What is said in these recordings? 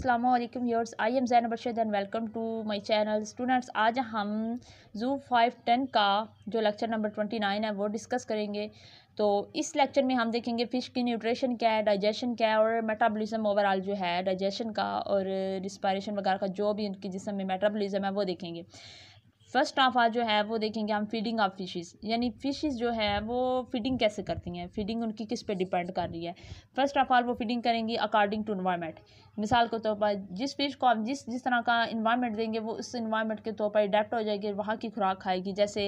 अस्सलाम वालेकुम I am Jain Barshad and welcome to my channel students आज हम जू फाइव टेन का जो लेक्चर नंबर ट्वेंटी नाइन है वो डिस्कस करेंगे तो इस लेक्चर में हम देखेंगे फ़िश की न्यूट्रिशन क्या है डाइजेशन क्या है और मेटाबॉलिज्म ओवरऑल जो है डाइजेशन का और रिस्पायरेशन वगैरह का जो भी उनके जिसम में मेटाबॉलिज्म है वो देखेंगे फर्स्ट ऑफ आल जो है वो देखेंगे हम फीडिंग ऑफ फिशेस यानी फिशेस जो है वो फीडिंग कैसे करती हैं फीडिंग उनकी किस पे डिपेंड कर रही है फर्स्ट ऑफ आल वो फीडिंग करेंगी अकॉर्डिंग टू इन्वायरमेंट मिसाल के तौर पर जिस फिश को आप जिस जिस तरह का इन्वायरमेंट देंगे वो उस इन्वायरमेंट के तौर पर अडेप्ट हो जाएगी वहाँ की खुराक खाएगी जैसे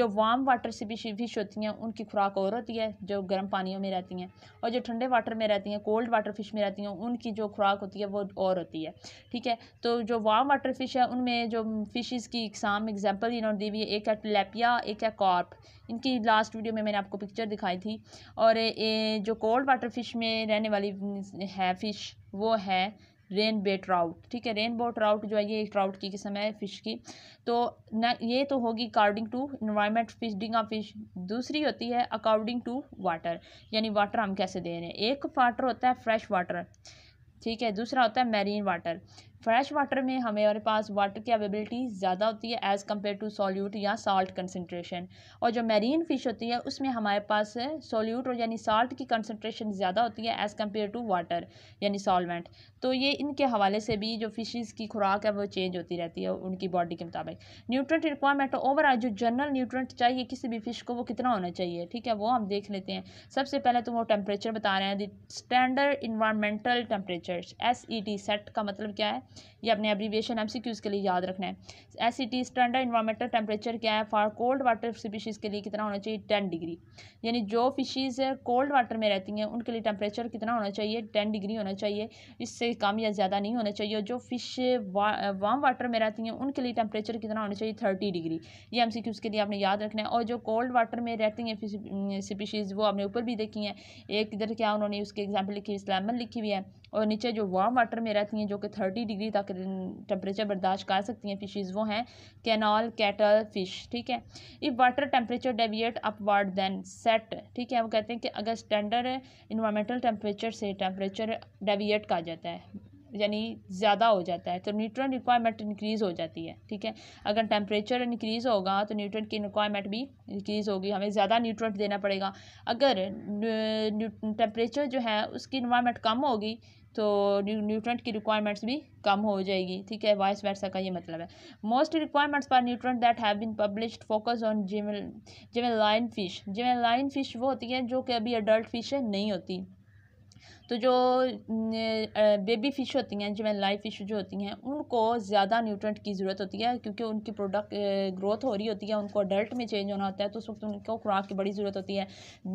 जो वार्म वाटर से भी फिश होती हैं उनकी खुराक और होती है जो गर्म पानियों में रहती हैं और जो ठंडे वाटर में रहती हैं कोल्ड वाटर फिश में रहती हैं उनकी जो खुराक होती है वो और होती है ठीक है तो जो वार्म वाटर फिश है उनमें जो फिशेज़ की एग्जाम एग्जाम्पल इन्होंने दी हुई है एक है टलेपिया एक है कॉर्प इनकी लास्ट वीडियो में मैंने आपको पिक्चर दिखाई थी और जो कोल्ड वाटर फिश में रहने वाली है फिश वो है रेनबे ट्राउट ठीक है रेनबो ट्राउट जो है ये ट्राउट की किस्म है फ़िश की तो न ये तो होगी according to environment fishing of fish दूसरी होती है अकॉर्डिंग टू वाटर यानी वाटर हम कैसे दे रहे हैं एक वाटर होता है फ्रेश वाटर ठीक है दूसरा होता है मैरीन वाटर फ्रेश वाटर में हमारे पास वाटर की अवेबिलिटी ज़्यादा होती है एज़ कम्पेयर टू सॉल्यूट या साल्ट कंसनट्रेशन और जो मैरीन फिश होती है उसमें हमारे पास सॉल्यूट और यानी साल्ट की कंसनट्रेशन ज़्यादा होती है एज़ कम्पेयर टू वाटर यानी सॉलमेंट तो ये इनके हवाले से भी जो फिशेस की खुराक है वो चेंज होती रहती है उनकी बॉडी के मुताबिक न्यूट्रेंट रिक्वायरमेंट ओवरऑल जो जनरल न्यूट्रेंट चाहिए किसी भी फिश को वो कितना होना चाहिए ठीक है वो हम देख लेते हैं सबसे पहले तो वो टेम्परेचर बता रहे हैं the standard environmental temperature S E T set का मतलब क्या है ये अपने एब्रीविएशन एम के लिए याद रखना है S C T standard environmental temperature क्या है फॉर कोल्ड वाटर स्पीशीज के लिए कितना होना चाहिए टेन डिग्री यानी जो फिशीज़ कोल्ड वाटर में रहती हैं उनके लिए टेम्परेचर कितना होना चाहिए टेन डिग्री होना चाहिए इससे कम या ज़्यादा नहीं होना चाहिए जो फिश वार्म वाटर में रहती हैं उनके लिए टेम्परेचर कितना होना चाहिए थर्टी डिग्री ये एम के लिए आपने याद रखना है और जो कोल्ड वाटर में रहती हैं स्पीशीज़ वो आपने ऊपर भी देखी हैं एक इधर क्या उन्होंने उसकी एग्जाम्पल लिखी इस्लामन लिखी हुई है और नीचे जो वार्म वाटर में रहती हैं जो कि थर्टी डिग्री तक टेम्परेचर बर्दाश्त कर सकती हैं फिशेज़ वो हैं कैनॉल कैटल फिश ठीक है if water temperature deviate upward than set ठीक है वो कहते हैं कि अगर स्टैंडर्ड इन्वामेंटल टेम्परेचर से टेम्परेचर डेविएट कहा जाता है यानी ज़्यादा हो जाता है तो न्यूट्रन रिक्वायरमेंट इंक्रीज़ हो जाती है ठीक है अगर टेम्परेचर इंक्रीज़ होगा तो न्यूट्रन की रिक्वायरमेंट भी इंक्रीज़ होगी हमें ज़्यादा न्यूट्रन देना पड़ेगा अगर टेम्परेचर जो है उसकी रिक्वायरमेंट कम होगी तो न्यूट्रंट की रिक्वायरमेंट्स भी कम हो जाएगी ठीक है वाइस वर्सा का ये मतलब है most requirements for nutrient that have been published focus on जिमे juvenile fish juvenile fish वो होती है जो कि अभी अडल्ट फिश है नहीं होती तो जो बेबी फ़िश होती हैं जिमें लाइव फ़िश जो होती हैं उनको ज़्यादा न्यूट्रेंट की ज़रूरत होती है क्योंकि उनकी प्रोडक्ट ग्रोथ हो रही होती है उनको अडल्ट में चेंज होना होता है तो उस वक्त उनको खुराक की बड़ी ज़रूरत होती है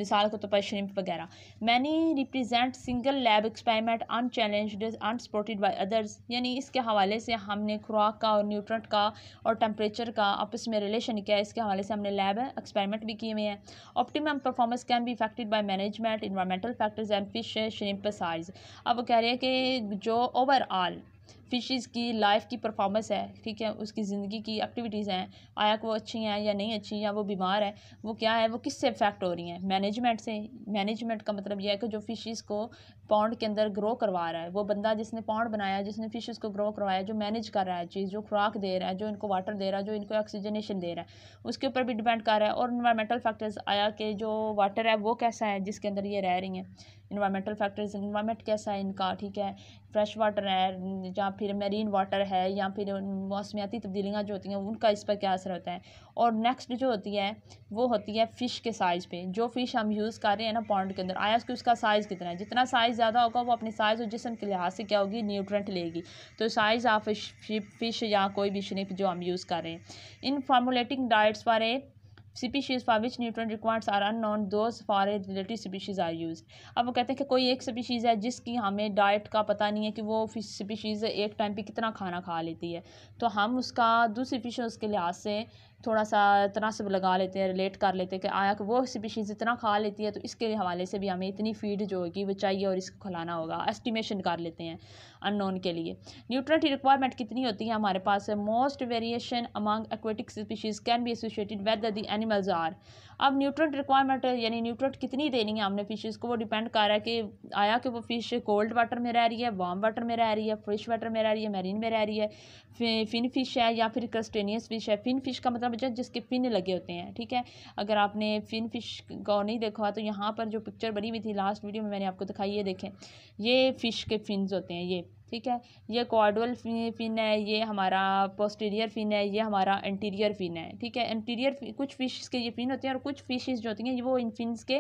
मिसाल के तौर पर श्रिम्प वगैरह many represent single lab experiment unchallenged unsupported by others यानी इसके हवाले से हमने खुराक का और न्यूट्रेंट का और टेम्परेचर का आपस में रिलेशन किया इसके हवाले से हमने लैब एक्सपेरिमेंट भी किए हुए हैं optimum performance can be affected by management environmental factors and fish shrimp emphasize अब वो कह रहे हैं कि जो ओवरऑल फ़िश की लाइफ की परफॉर्मेंस है ठीक है उसकी ज़िंदगी की एक्टिविटीज़ हैं आया वो अच्छी हैं या नहीं अच्छी या वो बीमार है वो क्या है वो किससे इफेक्ट हो रही हैं मैनेजमेंट से मैनेजमेंट का मतलब यह है कि जो फिशिज़ को पौंड के अंदर ग्रो करवा रहा है वो बंदा जिसने पौंड बनाया जिसने फ़िशेस को ग्रो करवाया जो मैनेज कर रहा है चीज़ जो खुराक दे रहा है जो इनको वाटर दे रहा है जो इनको ऑक्सीजनेशन दे रहा है उसके ऊपर भी डिपेंड कर रहा है और इन्वायरमेंटल फैक्टर्स आया कि जो वाटर है वो कैसा है जिसके अंदर ये रह रही हैं इन्वायरमेंटल फैक्टर्स इन्वायरमेंट कैसा है इनका ठीक है फ्रेश वाटर है जहाँ फिर मेरीन वाटर है या फिर मौसमियाती तब्दीलियाँ जो होती हैं उनका इस पर क्या असर होता है और नेक्स्ट जो होती है वो होती है फ़िश के साइज़ पे जो फ़िश हम यूज़ कर रहे हैं ना पॉन्ड के अंदर आया उसके उसका साइज़ कितना है जितना साइज़ ज़्यादा होगा वो अपने साइज़ और जिसम के लिहाज से क्या होगी न्यूट्रेंट लेगी तो साइज़ ऑफ फ़िश या कोई भी शनिप जो हम यूज़ कर रहे हैं इन फार्मोलेटिंग डाइट्स बारे species for which nutrient requires are unknown those for a relative species are use अब वो कहते हैं कि कोई एक स्पीशीज़ है जिसकी हमें डाइट का पता नहीं है कि वो स्पीशीज़ एक टाइम पर कितना खाना खा लेती है तो हम उसका दूसरी फिश उसके लिहाज से थोड़ा सा तनासब लगा लेते हैं रिलेट कर लेते हैं कि आया कि वो स्पीशीज़ इतना खा लेती है तो इसके हवाले से भी हमें इतनी फीड जो होगी वो चाहिए और इसको खिलाना होगा एस्टिमेशन कर लेते हैं अननोन के लिए न्यूट्रन रिक्वायरमेंट कितनी होती है हमारे पास most variation among aquatic species can be associated whether the animals are अब न्यूट्रंट रिक्वायरमेंट यानी न्यूट्रंट कितनी देनी है हमने फिशेज़ को वो डिपेंड कर रहा है कि आया कि वो फिश कोल्ड वाटर में रह रही है वार्म वाटर में रह रही है फ्रेश वाटर में रह रही है मेरीन में रह रही है फिन फिश है या फिर क्रस्टेनियस फिश है फिन फिश का मतलब बच्चा जिसके फिन लगे होते हैं ठीक है अगर आपने फिन फिश को नहीं देखा तो यहाँ पर जो पिक्चर बनी हुई थी लास्ट वीडियो में मैंने आपको दिखाई ये देखें ये फ़िश के फिन होते हैं ये ठीक है ये कॉर्डल फिन है ये हमारा पोस्टीरियर फिन है ये हमारा इंटीरियर फिन है ठीक है इंटीरियर कुछ फिश के ये फिन होते हैं और कुछ फिशेज जो होती हैं वो इन फिन के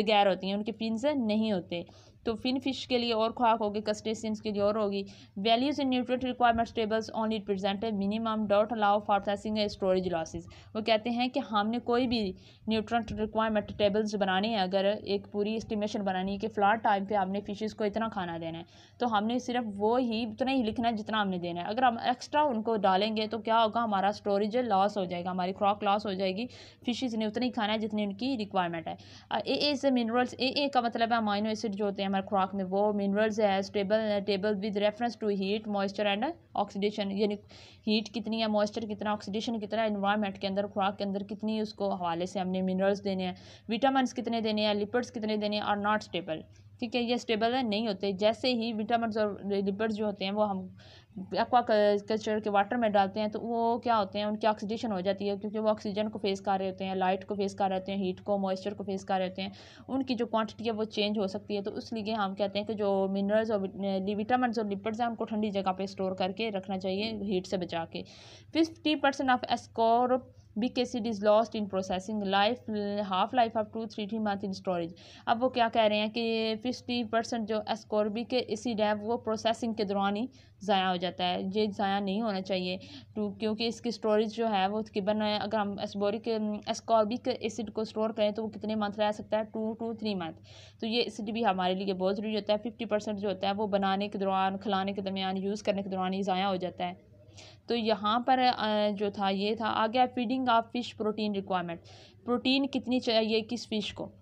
बगैर होती हैं उनके फिन नहीं होते तो फिन फिश के लिए और खुराक होगी कस्टेशंस के लिए और होगी values in nutrient requirements tables only presented minimum डॉट allow for processing storage losses वो कहते हैं कि हमने कोई भी न्यूट्रंट रिक्वायरमेंट टेबल्स बनानी हैं अगर एक पूरी एस्टिमेशन बनानी है कि फ्लाट टाइम पर हमने फिशेज को इतना खाना देना है तो हमने सिर्फ वो ही उतना ही लिखना है जितना हमने देना है अगर हम एक्स्ट्रा उनको डालेंगे तो क्या होगा हमारा स्टोरेज लॉस हो जाएगा हमारी क्रॉक लॉस हो जाएगी फिशेज़ ने उतना ही खाना है जितनी उनकी रिक्वायरमेंट है ए ए से मिनरल्स ए ए का मतलब है अमाइनो एसिड जो होते हैं हमारे खुराक में वो मिनरल्स है stable table with reference to heat moisture and oxidation यानी हीट कितनी है मॉइस्चर कितना ऑक्सीडेशन कितना इन्वायरमेंट के अंदर खुराक के अंदर कितनी उसको हवाले से हमने मिनरल्स देने हैं विटामिन कितने देने हैं लिपड्स कितने देने हैं और नॉट स्टेबल ठीक है ये स्टेबल है नहीं होते जैसे ही विटामिन और लिपड्स जो होते हैं वो हम एक्वा कल्चर के वाटर में डालते हैं तो वो क्या होते हैं उनकी ऑक्सीडेशन हो जाती है क्योंकि वो ऑक्सीजन को फेस कर रहे होते हैं लाइट को फेस कर रहे होते हैं हीट को मॉइस्चर को फेस कर रहे होते हैं उनकी जो क्वांटिटी है वो चेंज हो सकती है तो उस लिए हम कहते हैं कि जो मिनरल्स और विटामिन और लिपिड्स हैं उनको ठंडी जगह पर स्टोर करके रखना चाहिए हीट से बचा के fifty percent of ascorbic acid is lost in processing life half life of two three three month in storage अब वो क्या कह रहे हैं कि फिफ्टी परसेंट जो एस्कॉर्बिक एसिड है वो प्रोसेसिंग के दौरान ही ज़ाया हो जाता है ये ज़ाया नहीं होना चाहिए टू क्योंकि इसकी स्टोरेज जो है वो तकरीबन अगर हम एसबोरिक एस्कॉर्बिक एसिड को स्टोर करें तो वो कितने मंथ रह सकता है टू टू थ्री मंथ तो ये एसिड भी हमारे लिए बहुत ज़रूरी होता है फिफ्टी परसेंट जो होता है वो बनाने के दौरान खिलाने के दरमियान यूज़ करने के दौरान ही ज़ाया हो जाता है तो यहाँ पर जो था ये था आ गया feeding of fish protein requirement protein कितनी चाहिए किस फिश को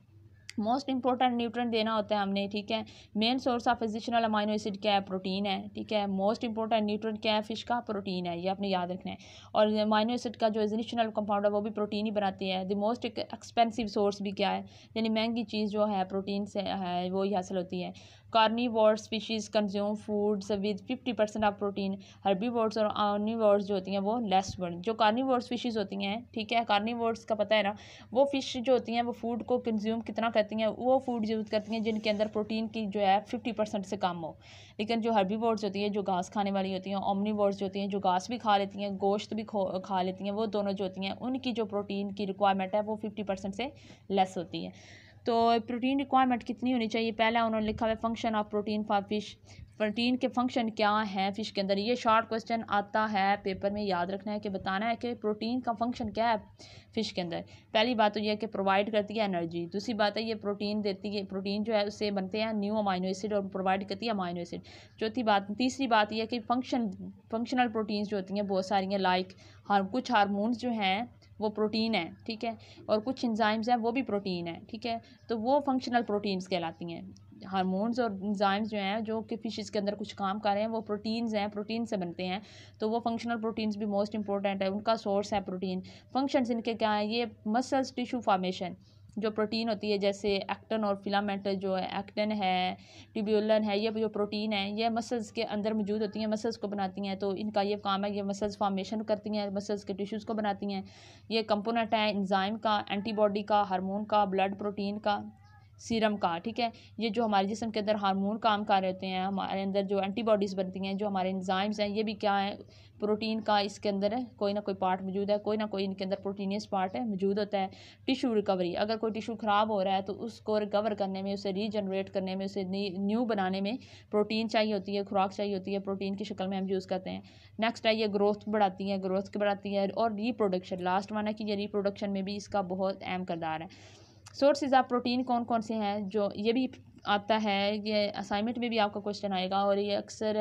मोस्ट इंपॉर्टेंट न्यूट्रन देना होता है हमने ठीक है main source of essential amino acid क्या है प्रोटीन है ठीक है मोस्ट इंपॉर्टेंट न्यूट्रन क्या है फिश का प्रोटीन है ये आपने याद रखना है और अमाइनो एसिड का जो एजिशनल कंपाउंड है वो भी प्रोटीन ही बनाती है द मोस्ट एक्सपेंसिव सोर्स भी क्या है यानी महंगी चीज़ जो है प्रोटीन से है वो ही हासिल होती है carnivore species consume foods with 50 percent of protein herbivores और आर्निवोर्स जो होती हैं वो लेस बर्न जो कार्निवोर स्पीशीज़ होती हैं ठीक है कार्निवोर्स का पता है ना वो फ़िश जो होती हैं वो फूड को कंज्यूम कितना करती हैं वो फूड यूज़ करती हैं जिनके अंदर प्रोटीन की जो है फिफ्टी परसेंट से कम हो लेकिन जो हर्बीवोर्स होती है जो घास खाने वाली होती हैं ओमनीवोर्स जो होती हैं जो घास भी खा लेती हैं गोश्त भी खा लेती हैं वो दोनों जो होती हैं उनकी जो प्रोटीन की रिक्वायरमेंट है वो फिफ्टी परसेंट से लेस होती है तो प्रोटीन रिक्वायरमेंट कितनी होनी चाहिए पहला उन्होंने लिखा हुआ function of protein for fish protein के फंक्शन क्या हैं फ़िश के अंदर ये शॉर्ट क्वेश्चन आता है पेपर में याद रखना है कि बताना है कि प्रोटीन का फंक्शन क्या है फ़िश के अंदर पहली बात तो यह है कि प्रोवाइड करती है एनर्जी दूसरी बात है ये प्रोटीन देती है प्रोटीन जो है उससे बनते हैं न्यू अमाइनो एसिड और प्रोवाइड करती है अमाइनो एसिड चौथी बात तीसरी बात यह कि फंक्शन फंक्शनल प्रोटीन्स जो होती हैं बहुत सारी हैं लाइक हार कुछ हारमोन्स जो हैं वो प्रोटीन है ठीक है और कुछ इंजाइम्स हैं वो भी प्रोटीन है ठीक है तो वो फंक्शनल प्रोटीन्स कहलाती हैं हारमोन्स और इंजाइम्स जो हैं जो कि फिशेस के अंदर कुछ काम कर रहे हैं वो प्रोटीन्स हैं प्रोटीन से बनते हैं तो वो फंक्शनल प्रोटीन्स भी मोस्ट इंपॉर्टेंट है उनका सोर्स है प्रोटीन फंक्शंस इनके क्या हैं ये मसल्स टिशू फॉर्मेशन जो प्रोटीन होती है जैसे एक्टन और फिलामेंट जो है एक्टन है ट्यूब्यूलन है ये जो प्रोटीन है ये मसल्स के अंदर मौजूद होती हैं मसल्स को बनाती हैं तो इनका ये काम है ये मसल्स फॉर्मेशन करती हैं मसल्स के टिश्यूज़ को बनाती हैं ये कंपोनेंट है इंजाइम का एंटीबॉडी का हार्मोन का ब्लड प्रोटीन का सीरम का ठीक है ये जो हमारे जिसम के अंदर हार्मोन काम कर होते हैं हमारे अंदर जो एंटीबॉडीज़ बनती हैं जो हमारे एंजाइम्स हैं ये भी क्या है प्रोटीन का इसके अंदर कोई ना कोई पार्ट मौजूद है कोई ना कोई इनके अंदर प्रोटीनियस पार्ट है मौजूद होता है टिशू रिकवरी अगर कोई टिशू ख़राब हो रहा है तो उसको रिकवर करने में उसे रीजनरेट करने में उसे न्यू बनाने में प्रोटीन चाहिए होती है खुराक चाहिए होती है प्रोटीन की शक्ल में हम यूज़ करते हैं नेक्स्ट है ये ग्रोथ बढ़ाती है ग्रोथ बढ़ाती है और रीप्रोडक्शन लास्ट माना है कि ये रिप्रोडक्शन में भी इसका बहुत अहम करदार है सोर्सेज ऑफ प्रोटीन कौन कौन से हैं जो ये भी आता है ये असाइनमेंट में भी आपका क्वेश्चन आएगा और ये अक्सर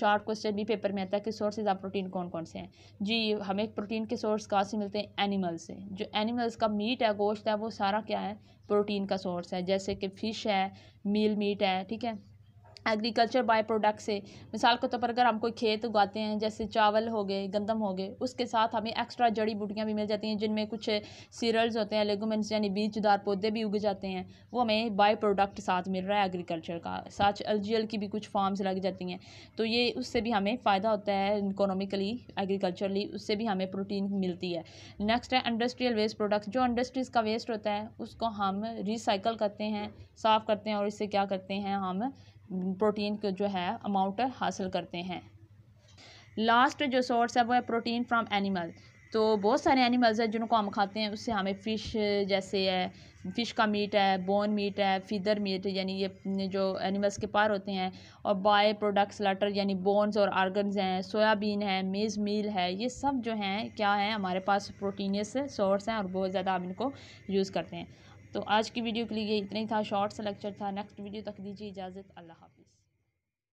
शॉर्ट क्वेश्चन भी पेपर में आता है कि सोर्सेज ऑफ प्रोटीन कौन कौन से हैं जी हमें प्रोटीन के सोर्स कहाँ से मिलते हैं एनिमल से जो एनिमल्स का मीट है गोश्त है वो सारा क्या है प्रोटीन का सोर्स है जैसे कि फ़िश है मील मीट है ठीक है एग्रीकल्चर बाय प्रोडक्ट से मिसाल के तौर पर अगर हम कोई खेत उगाते हैं जैसे चावल हो गए गंदम हो गए उसके साथ हमें एक्स्ट्रा जड़ी बूटियाँ भी मिल जाती हैं जिनमें कुछ सीरल्स होते हैं लेगोमेंट्स यानी बीजदार पौधे भी उग जाते हैं वो हमें बाय प्रोडक्ट साथ मिल रहा है एग्रीकल्चर का साथ एल की भी कुछ फार्म्स लग जाती हैं तो ये उससे भी हमें फ़ायदा होता है इकोनॉमिकली एग्रीकल्चरली उससे भी हमें प्रोटीन मिलती है नेक्स्ट है इंडस्ट्रियल वेस्ट प्रोडक्ट जो इंडस्ट्रीज़ का वेस्ट होता है उसको हम रिसाइकल करते हैं साफ़ करते हैं और इससे क्या करते हैं हम प्रोटीन का जो है अमाउंट हासिल करते हैं लास्ट जो सोर्स है वो है प्रोटीन फ्राम एनिमल तो बहुत सारे एनिमल्स हैं जिनको हम खाते हैं उससे हमें फ़िश जैसे है फ़िश का मीट है बोन मीट है फीदर मीट यानी ये जो एनिमल्स के पार होते हैं और बाय प्रोडक्ट्स लटर यानी बोन्स और आर्गन्स हैं सोयाबीन है मेज़ मील है ये सब जो हैं क्या हैं हमारे पास प्रोटीनियस सोर्स हैं और बहुत ज़्यादा हम इनको यूज़ करते हैं तो आज की वीडियो के लिए इतना ही था शॉर्ट्स लेक्चर था नेक्स्ट वीडियो तक दीजिए इजाज़त अल्लाह